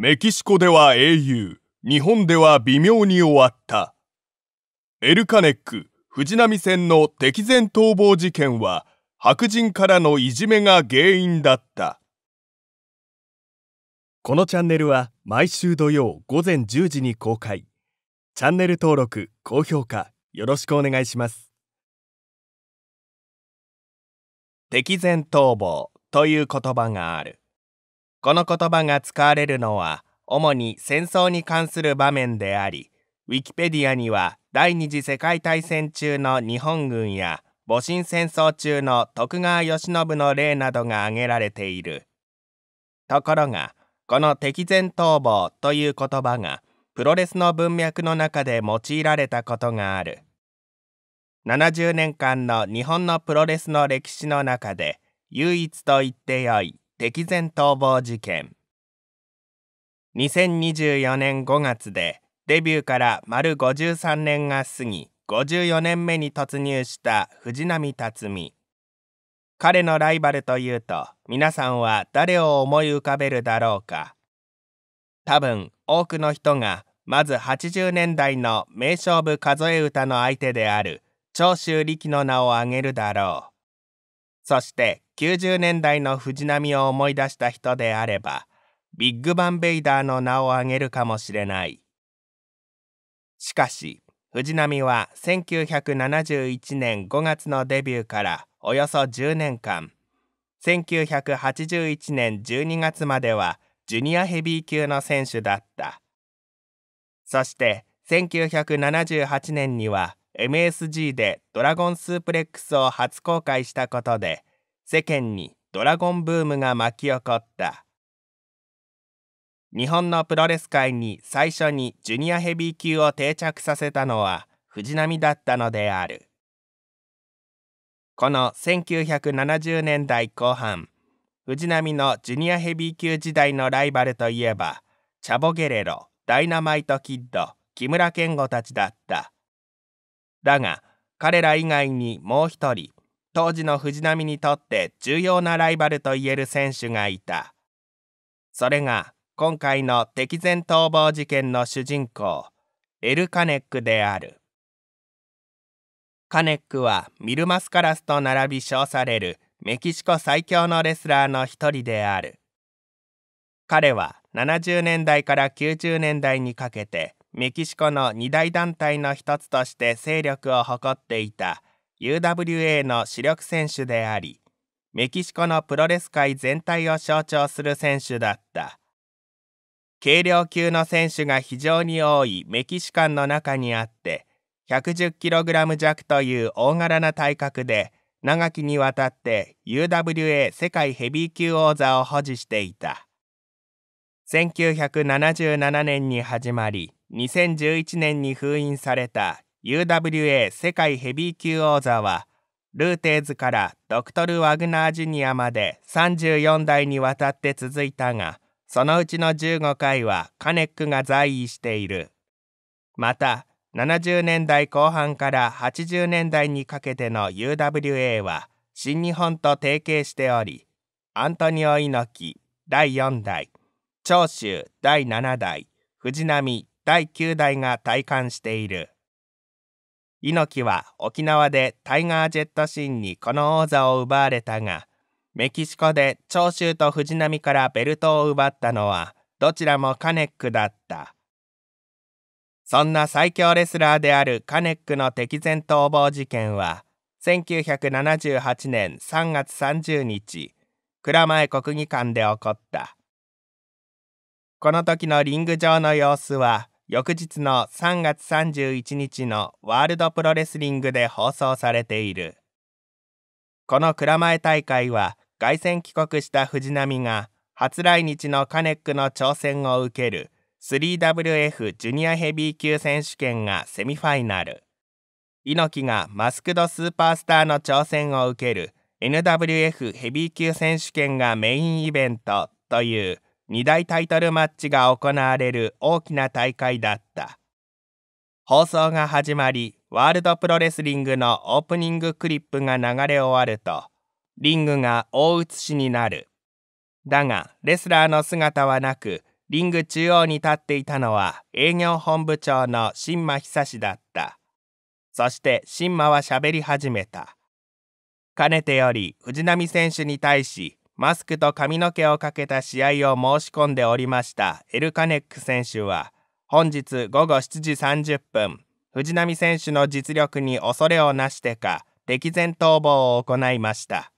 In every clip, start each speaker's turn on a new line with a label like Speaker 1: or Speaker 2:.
Speaker 1: メキシコでは英雄、日本では微妙に終わった。エルカネック、藤波線の敵前逃亡事件は、白人からのいじめが原因だった。このチャンネルは毎週土曜午前10時に公開。チャンネル登録、高評価、よろしくお願いします。敵前逃亡という言葉がある。この言葉が使われるのは主に戦争に関する場面であり、ウィキペディアには第二次世界大戦中の日本軍や戊辰戦争中の徳川慶喜の例などが挙げられている。ところが、この敵前逃亡という言葉がプロレスの文脈の中で用いられたことがある。70年間の日本のプロレスの歴史の中で唯一と言ってよい敵前逃亡事件2024年5月でデビューから丸53年が過ぎ54年目に突入した藤波辰巳彼のライバルというと皆さんは誰を思い浮かべるだろうか多分多くの人がまず80年代の名勝負数え歌の相手である長州力の名を挙げるだろうそして90年代の藤波を思い出した人であればビッグバンベイダーの名を挙げるかもしれないしかし藤波は1971年5月のデビューからおよそ10年間1981年12月まではジュニアヘビー級の選手だったそして1978年には MSG でドラゴンスープレックスを初公開したことで世間にドラゴンブームが巻き起こった日本のプロレス界に最初にジュニアヘビー級を定着させたのは藤波だったのであるこの1970年代後半藤波のジュニアヘビー級時代のライバルといえばチャボゲレロダイナマイトキッド木村健吾たちだっただが彼ら以外にもう一人当時の藤波にとって重要なライバルといえる選手がいたそれが今回の敵前逃亡事件の主人公エル・カネックであるカネックはミルマスカラスと並び称されるメキシコ最強のレスラーの一人である彼は70年代から90年代にかけてメキシコの二大団体の一つとして勢力を誇っていた UWA の主力選手でありメキシコのプロレス界全体を象徴する選手だった軽量級の選手が非常に多いメキシカンの中にあって 110kg 弱という大柄な体格で長きにわたって UWA 世界ヘビー級王座を保持していた1977年に始まり2011年に封印された UWA 世界ヘビー級王座はルーテーズからドクトル・ワグナー・ジュニアまで34代にわたって続いたがそのうちの15回はカネックが在位しているまた70年代後半から80年代にかけての UWA は新日本と提携しておりアントニオ猪木第4代長州第7代藤波第9代が体感している。猪木は沖縄でタイガー・ジェット・シンにこの王座を奪われたが、メキシコで長州と藤波からベルトを奪ったのはどちらもカネックだった。そんな最強レスラーであるカネックの敵前逃亡事件は、1978年3月30日、蔵前国技館で起こった。この時のリング上の様子は、翌日の3月31日のワールドプロレスリングで放送されている。この蔵前大会は凱旋帰国した藤波が初来日のカネックの挑戦を受ける 3WF ジュニアヘビー級選手権がセミファイナル猪木がマスクドスーパースターの挑戦を受ける NWF ヘビー級選手権がメインイベントという二大タイトルマッチが行われる大きな大会だった放送が始まりワールドプロレスリングのオープニングクリップが流れ終わるとリングが大写しになるだがレスラーの姿はなくリング中央に立っていたのは営業本部長の新馬久志だったそして新馬はしゃべり始めたかねてより藤波選手に対しマスクと髪の毛をかけた試合を申し込んでおりましたエルカネック選手は、本日午後7時30分、藤波選手の実力に恐れをなしてか、敵前逃亡を行いました。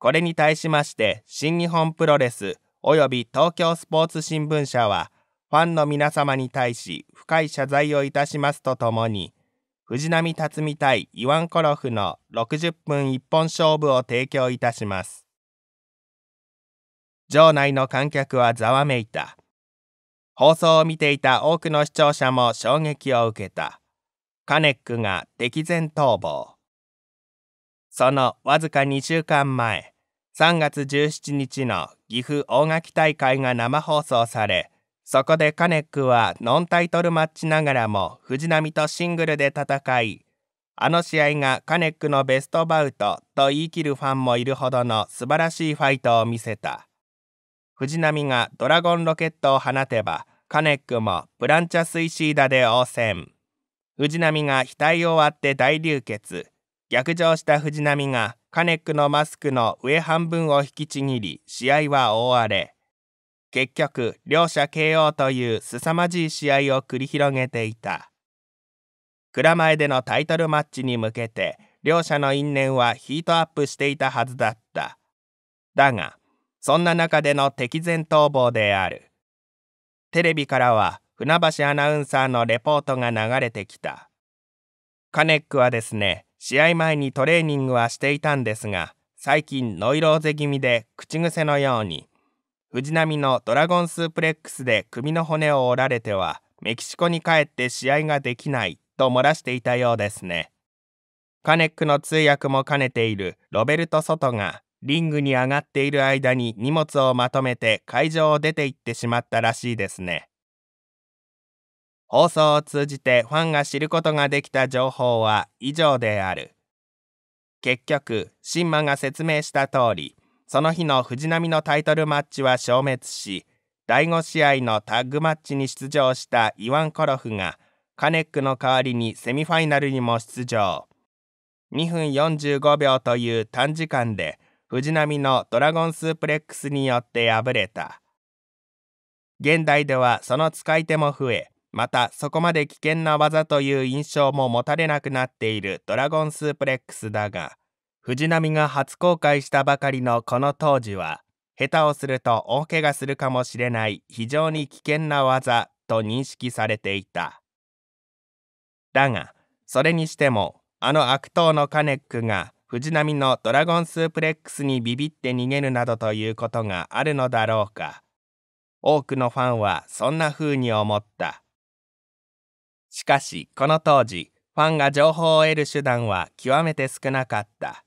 Speaker 1: これに対しまして、新日本プロレスおよび東京スポーツ新聞社は、ファンの皆様に対し深い謝罪をいたしますとともに、藤波辰巳対イワンコロフの60分一本勝負を提供いたします。場内の観客はざわめいた。放送を見ていた多くの視聴者も衝撃を受けた。カネックが敵前逃亡。そのわずか2週間前、3月17日の岐阜大垣大会が生放送され、そこでカネックはノンタイトルマッチながらも藤波とシングルで戦い、あの試合がカネックのベストバウトと言い切るファンもいるほどの素晴らしいファイトを見せた。藤波がドラゴンロケットを放てば、カネックもブランチャスイシーダで応戦。藤波が額を割って大流血。逆上した藤波がカネックのマスクの上半分を引きちぎり、試合は大荒れ。結局、両者 KO という凄まじい試合を繰り広げていた。蔵前でのタイトルマッチに向けて、両者の因縁はヒートアップしていたはずだった。だが、そんな中での敵前逃亡である。テレビからは船橋アナウンサーのレポートが流れてきた。カネックはですね、試合前にトレーニングはしていたんですが、最近ノイローゼ気味で口癖のように、藤波のドラゴンスープレックスで首の骨を折られては、メキシコに帰って試合ができないと漏らしていたようですね。カネックの通訳も兼ねているロベルト・ソトがリングに上がっている間に荷物をまとめて会場を出て行ってしまったらしいですね。放送を通じてファンが知ることができた情報は以上である。結局、新馬が説明した通り、その日の藤波のタイトルマッチは消滅し、第5試合のタッグマッチに出場したイワン・コロフが、カネックの代わりにセミファイナルにも出場。2分45秒という短時間で、藤波のドラゴンスープレックスによって敗れた現代ではその使い手も増えまたそこまで危険な技という印象も持たれなくなっているドラゴンスープレックスだが藤波が初公開したばかりのこの当時は下手をすると大怪我するかもしれない非常に危険な技と認識されていただがそれにしてもあの悪党のカネックが藤波のドラゴンスープレックスにビビって逃げるなどということがあるのだろうか。多くのファンはそんな風に思った。しかし、この当時、ファンが情報を得る手段は極めて少なかった。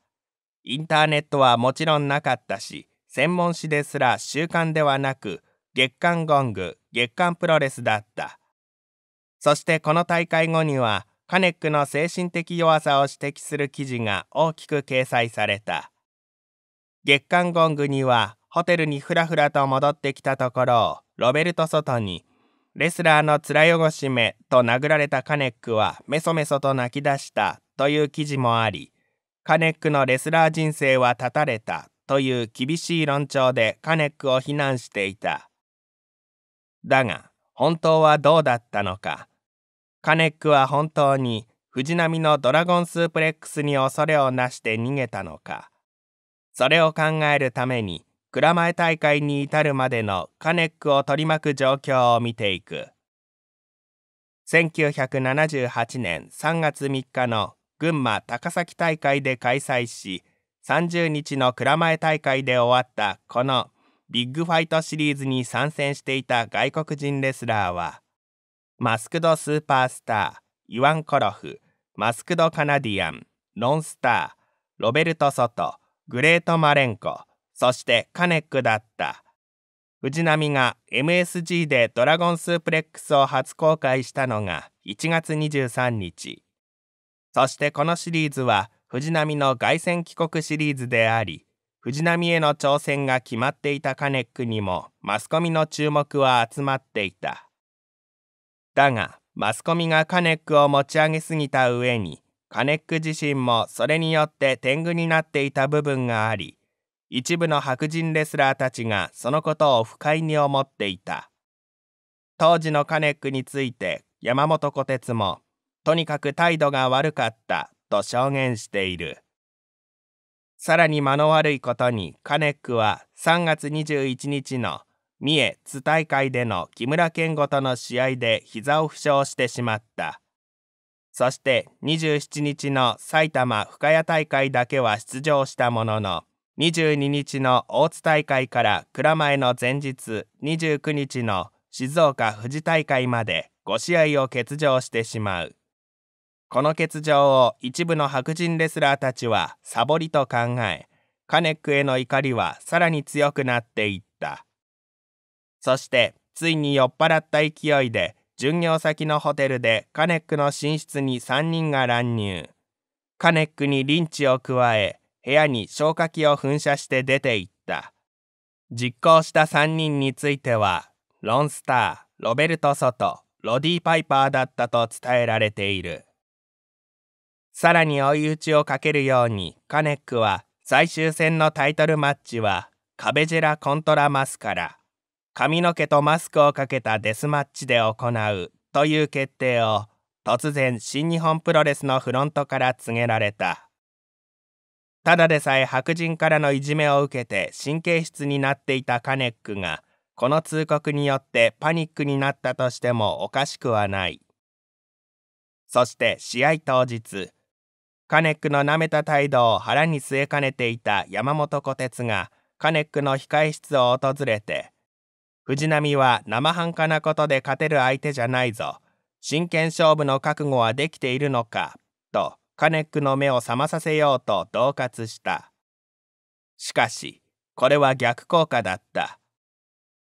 Speaker 1: インターネットはもちろんなかったし、専門誌ですら週刊ではなく、月刊ゴング、月刊プロレスだった。そしてこの大会後には、カネックの精神的弱さを指摘する記事が大きく掲載された月刊ゴングにはホテルにふらふらと戻ってきたところをロベルト・ソトに「レスラーの面汚しめ」と殴られたカネックはメソメソと泣き出したという記事もありカネックのレスラー人生は絶たれたという厳しい論調でカネックを非難していただが本当はどうだったのかカネックは本当に藤波のドラゴンスープレックスに恐れをなして逃げたのかそれを考えるために蔵前大会に至るまでのカネックを取り巻く状況を見ていく1978年3月3日の群馬高崎大会で開催し30日の蔵前大会で終わったこのビッグファイトシリーズに参戦していた外国人レスラーはマスクドスーパースター、イワン・コロフ、マスクド・カナディアン、ロン・スター、ロベルト・ソト、グレート・マレンコ、そしてカネックだった。藤波が MSG でドラゴンスープレックスを初公開したのが1月23日。そしてこのシリーズは藤波の凱旋帰国シリーズであり、藤波への挑戦が決まっていたカネックにもマスコミの注目は集まっていた。だがマスコミがカネックを持ち上げすぎた上にカネック自身もそれによって天狗になっていた部分があり一部の白人レスラーたちがそのことを不快に思っていた当時のカネックについて山本虎鉄もとにかく態度が悪かったと証言しているさらに間の悪いことにカネックは3月21日の三重津大会での木村健吾との試合で膝を負傷してしまったそして27日の埼玉深谷大会だけは出場したものの22日の大津大会から蔵前の前日29日の静岡富士大会まで5試合を欠場してしまうこの欠場を一部の白人レスラーたちはサボりと考えカネックへの怒りはさらに強くなっていったそしてついに酔っ払った勢いで巡業先のホテルでカネックの寝室に3人が乱入カネックにリンチを加え部屋に消火器を噴射して出ていった実行した3人についてはロンスターロベルト・ソトロディ・パイパーだったと伝えられているさらに追い打ちをかけるようにカネックは最終戦のタイトルマッチはカベジェラ・コントラ・マスカラ髪の毛とマスクをかけたデスマッチで行うという決定を突然新日本プロレスのフロントから告げられたただでさえ白人からのいじめを受けて神経質になっていたカネックがこの通告によってパニックになったとしてもおかしくはないそして試合当日カネックのなめた態度を腹に据えかねていた山本虎鉄がカネックの控え室を訪れて藤波は生半可なことで勝てる相手じゃないぞ。真剣勝負の覚悟はできているのか、とカネックの目を覚まさせようと恫喝した。しかし、これは逆効果だった。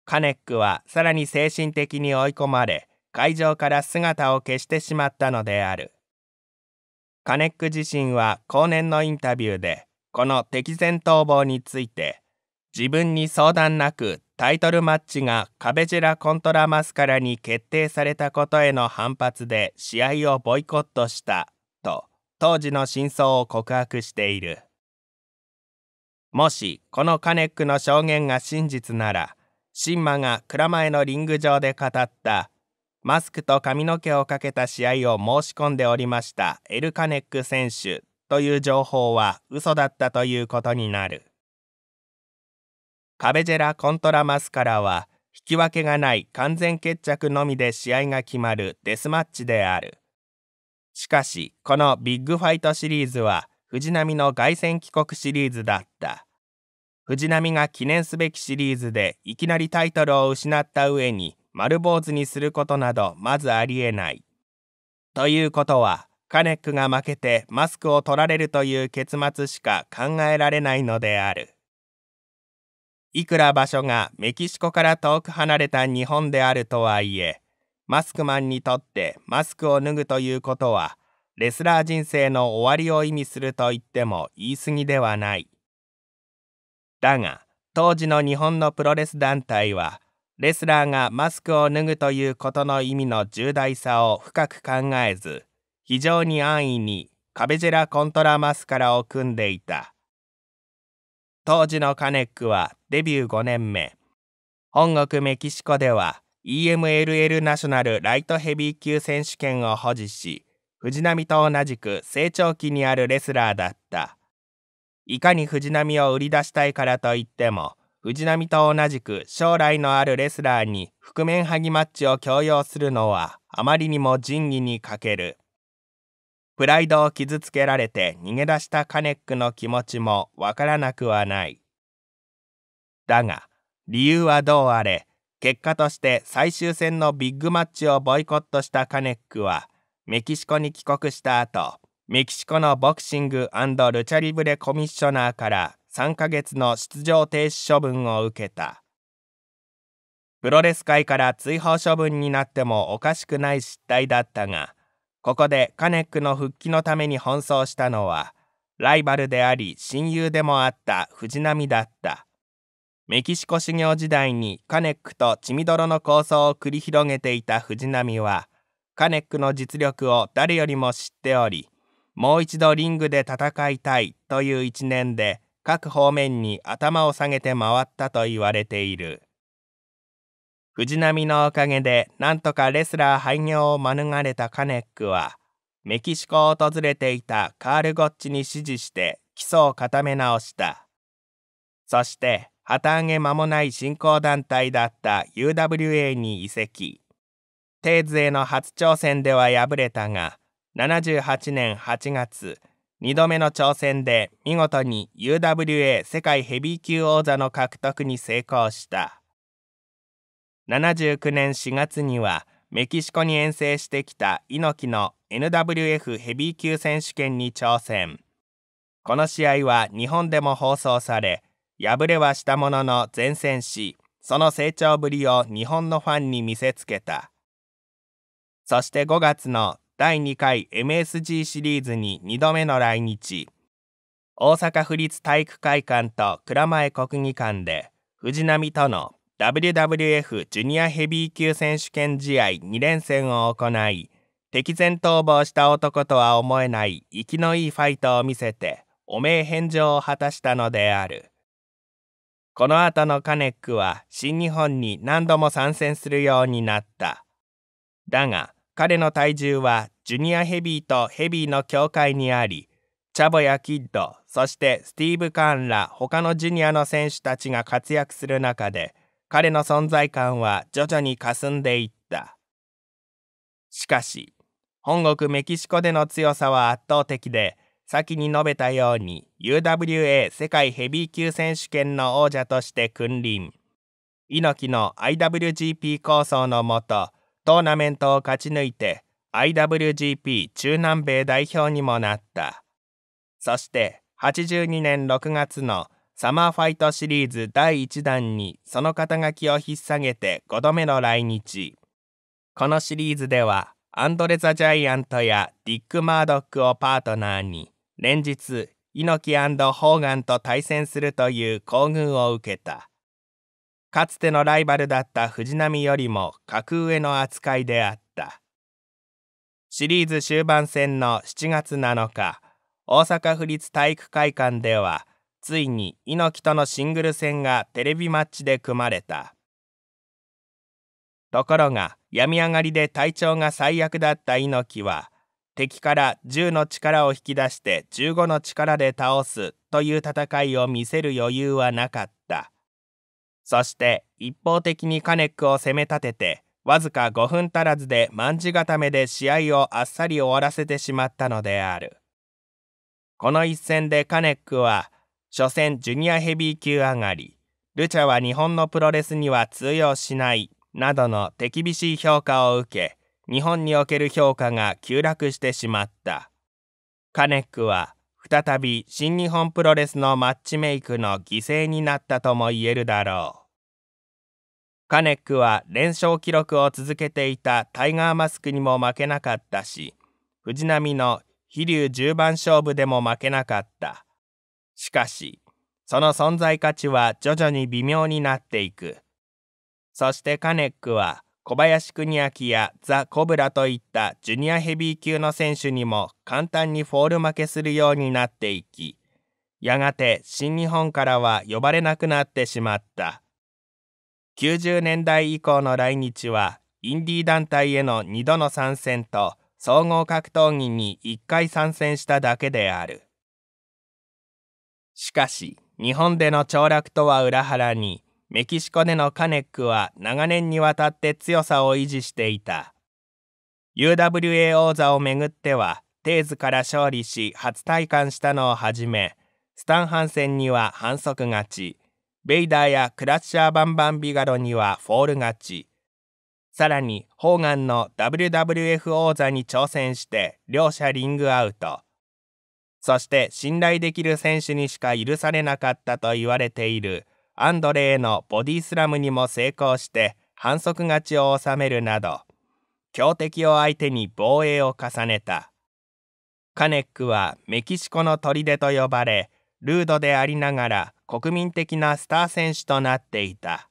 Speaker 1: カネックはさらに精神的に追い込まれ、会場から姿を消してしまったのである。カネック自身は後年のインタビューで、この敵前逃亡について、自分に相談なくタイトルマッチがカベジェラ・コントラ・マスカラに決定されたことへの反発で試合をボイコットしたと当時の真相を告白しているもしこのカネックの証言が真実ならシンマが蔵前のリング上で語ったマスクと髪の毛をかけた試合を申し込んでおりましたエル・カネック選手という情報は嘘だったということになる。カベジェラ・コントラ・マスカラは引き分けがない完全決着のみで試合が決まるデスマッチであるしかしこのビッグファイトシリーズは藤波の凱旋帰国シリーズだった藤波が記念すべきシリーズでいきなりタイトルを失った上に丸坊主にすることなどまずありえないということはカネックが負けてマスクを取られるという結末しか考えられないのであるいくら場所がメキシコから遠く離れた日本であるとはいえ、マスクマンにとってマスクを脱ぐということは、レスラー人生の終わりを意味すると言っても言い過ぎではない。だが、当時の日本のプロレス団体は、レスラーがマスクを脱ぐということの意味の重大さを深く考えず、非常に安易にカベジェラ・コントラ・マスカラを組んでいた。当時のカネックはデビュー5年目本国メキシコでは EMLL ナショナルライトヘビー級選手権を保持し藤波と同じく成長期にあるレスラーだったいかに藤波を売り出したいからといっても藤波と同じく将来のあるレスラーに覆面剥ぎマッチを強要するのはあまりにも仁義に欠けるプライドを傷つけられて逃げ出したカネックの気持ちもわからなくはないだが理由はどうあれ結果として最終戦のビッグマッチをボイコットしたカネックはメキシコに帰国した後メキシコのボクシングルチャリブレコミッショナーから3ヶ月の出場停止処分を受けたプロレス界から追放処分になってもおかしくない失態だったがここでカネックの復帰のために奔走したのはライバルであり親友でもあった藤波だったメキシコ修行時代にカネックとチミドロの構想を繰り広げていた藤波はカネックの実力を誰よりも知っておりもう一度リングで戦いたいという一年で各方面に頭を下げて回ったと言われている藤波のおかげでなんとかレスラー廃業を免れたカネックはメキシコを訪れていたカール・ゴッチに指示して基礎を固め直したそして旗揚げ間もない振興団体だった UWA に移籍。テーズへの初挑戦では敗れたが、78年8月、2度目の挑戦で見事に UWA 世界ヘビー級王座の獲得に成功した。79年4月には、メキシコに遠征してきた猪木の NWF ヘビー級選手権に挑戦。この試合は日本でも放送され、敗れはしたものの善戦し、その成長ぶりを日本のファンに見せつけた。そして5月の第2回 MSG シリーズに2度目の来日。大阪府立体育会館と蔵前国技館で藤波との WWF ジュニアヘビー級選手権試合2連戦を行い敵前逃亡した男とは思えない生きのいいファイトを見せて汚名返上を果たしたのである。この後のカネックは新日本に何度も参戦するようになった。だが彼の体重はジュニアヘビーとヘビーの境界にあり、チャボやキッド、そしてスティーブ・カーンら他のジュニアの選手たちが活躍する中で、彼の存在感は徐々に霞んでいった。しかし、本国メキシコでの強さは圧倒的で、先に述べたように UWA 世界ヘビー級選手権の王者として君臨猪木の IWGP 構想のもとトーナメントを勝ち抜いて IWGP 中南米代表にもなったそして82年6月のサマーファイトシリーズ第1弾にその肩書きを引っ提げて5度目の来日このシリーズではアンドレ・ザ・ジャイアントやディック・マードックをパートナーに連日猪木ホーガンと対戦するという厚遇を受けたかつてのライバルだった藤波よりも格上の扱いであったシリーズ終盤戦の7月7日大阪府立体育会館ではついに猪木とのシングル戦がテレビマッチで組まれたところが病み上がりで体調が最悪だった猪木は敵から10の力を引き出して15の力で倒すという戦いを見せる余裕はなかったそして一方的にカネックを攻め立ててわずか5分足らずで万字固めで試合をあっさり終わらせてしまったのであるこの一戦でカネックは初戦ジュニアヘビー級上がりルチャは日本のプロレスには通用しないなどの手厳しい評価を受け日本における評価が急落してしまったカネックは再び新日本プロレスのマッチメイクの犠牲になったとも言えるだろうカネックは連勝記録を続けていたタイガーマスクにも負けなかったし藤波の飛龍10番勝負でも負けなかったしかしその存在価値は徐々に微妙になっていくそしてカネックは小林国明やザ・コブラといったジュニアヘビー級の選手にも簡単にフォール負けするようになっていき、やがて新日本からは呼ばれなくなってしまった。90年代以降の来日は、インディー団体への2度の参戦と、総合格闘技に1回参戦しただけである。しかし、日本での凋落とは裏腹に、メキシコでのカネックは長年にわたって強さを維持していた UWA 王座をめぐってはテーズから勝利し初体感したのをはじめスタン・ハンセンには反則勝ちベイダーやクラッシャー・バンバン・ビガロにはフォール勝ちさらにホーガンの WWF 王座に挑戦して両者リングアウトそして信頼できる選手にしか許されなかったと言われているアンドレーのボディスラムにも成功して反則勝ちを収めるなど強敵を相手に防衛を重ねたカネックはメキシコの砦と呼ばれルードでありながら国民的なスター選手となっていた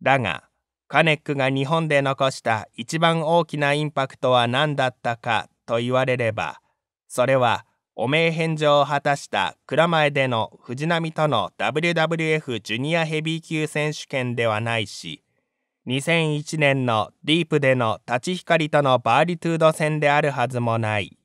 Speaker 1: だがカネックが日本で残した一番大きなインパクトは何だったかと言われればそれは汚名返上を果たした蔵前での藤波との WWF ジュニアヘビー級選手権ではないし、2001年のディープでの立ち光とのバーリトゥード戦であるはずもない。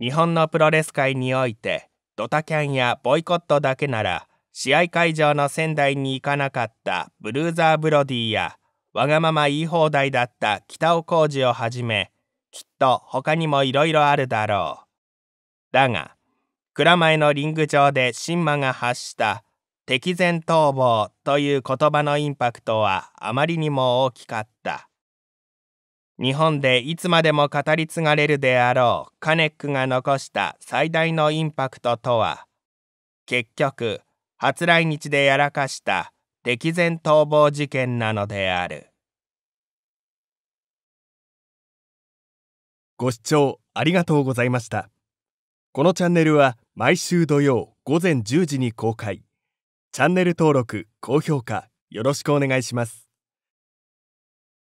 Speaker 1: 日本のプロレス界において、ドタキャンやボイコットだけなら、試合会場の仙台に行かなかったブルーザー・ブロディや、わがまま言い放題だった北尾浩二をはじめ、きっと他にもいろいろあるだろう。したが蔵前のリング上で新馬が発した敵前逃亡という言葉のインパクトはあまりにも大きかった日本でいつまでも語り継がれるであろうカネックが残した最大のインパクトとは結局初来日でやらかした敵前逃亡事件なのであるご視聴ありがとうございました。このチャンネルは毎週土曜午前10時に公開チャンネル登録高評価よろしくお願いします